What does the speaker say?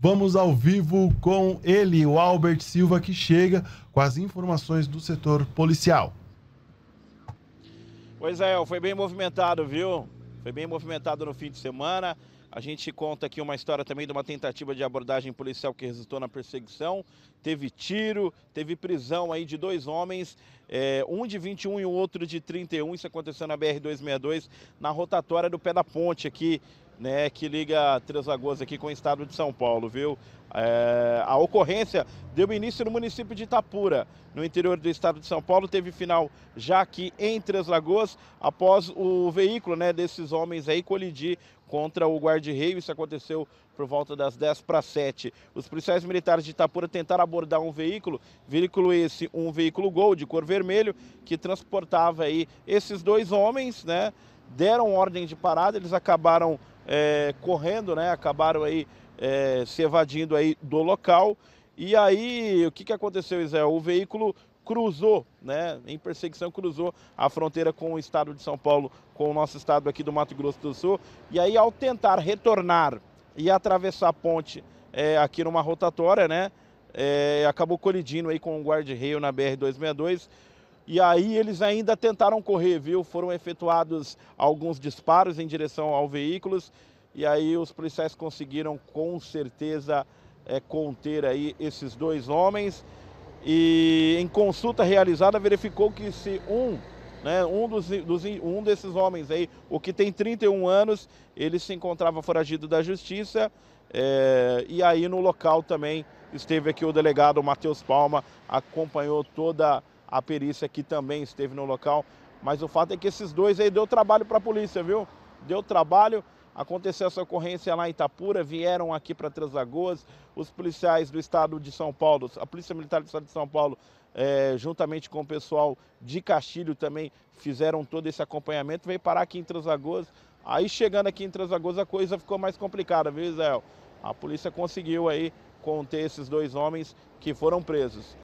Vamos ao vivo com ele, o Albert Silva, que chega com as informações do setor policial. Pois é, foi bem movimentado, viu? Foi bem movimentado no fim de semana. A gente conta aqui uma história também de uma tentativa de abordagem policial que resultou na perseguição. Teve tiro, teve prisão aí de dois homens, é, um de 21 e o outro de 31. Isso aconteceu na BR-262, na rotatória do pé da ponte aqui né, que liga Três Lagoas aqui com o estado de São Paulo, viu? É, a ocorrência deu início no município de Itapura, no interior do estado de São Paulo, teve final já aqui em Três Lagoas, após o veículo né, desses homens aí colidir contra o guarda-reio. Isso aconteceu por volta das 10 para 7. Os policiais militares de Itapura tentaram abordar um veículo, veículo esse, um veículo Gol de cor vermelho, que transportava aí esses dois homens, né? Deram ordem de parada, eles acabaram é, correndo, né? Acabaram aí é, se evadindo aí do local. E aí, o que, que aconteceu, Isé? O veículo cruzou, né, em perseguição, cruzou a fronteira com o estado de São Paulo, com o nosso estado aqui do Mato Grosso do Sul. E aí, ao tentar retornar e atravessar a ponte é, aqui numa rotatória, né, é, acabou colidindo aí com o um guarda-reio na BR-262. E aí eles ainda tentaram correr, viu? Foram efetuados alguns disparos em direção ao veículos e aí os policiais conseguiram com certeza é, conter aí esses dois homens. E em consulta realizada verificou que se um né, um, dos, dos, um desses homens aí, o que tem 31 anos, ele se encontrava foragido da justiça. É, e aí no local também esteve aqui o delegado Matheus Palma, acompanhou toda a a perícia aqui também esteve no local. Mas o fato é que esses dois aí deu trabalho para a polícia, viu? Deu trabalho. Aconteceu essa ocorrência lá em Itapura, vieram aqui para Três Lagoas. Os policiais do estado de São Paulo, a Polícia Militar do estado de São Paulo, é, juntamente com o pessoal de Castilho também fizeram todo esse acompanhamento. Veio parar aqui em Três Lagoas. Aí chegando aqui em Três Lagoas a coisa ficou mais complicada, viu, Israel? A polícia conseguiu aí conter esses dois homens que foram presos.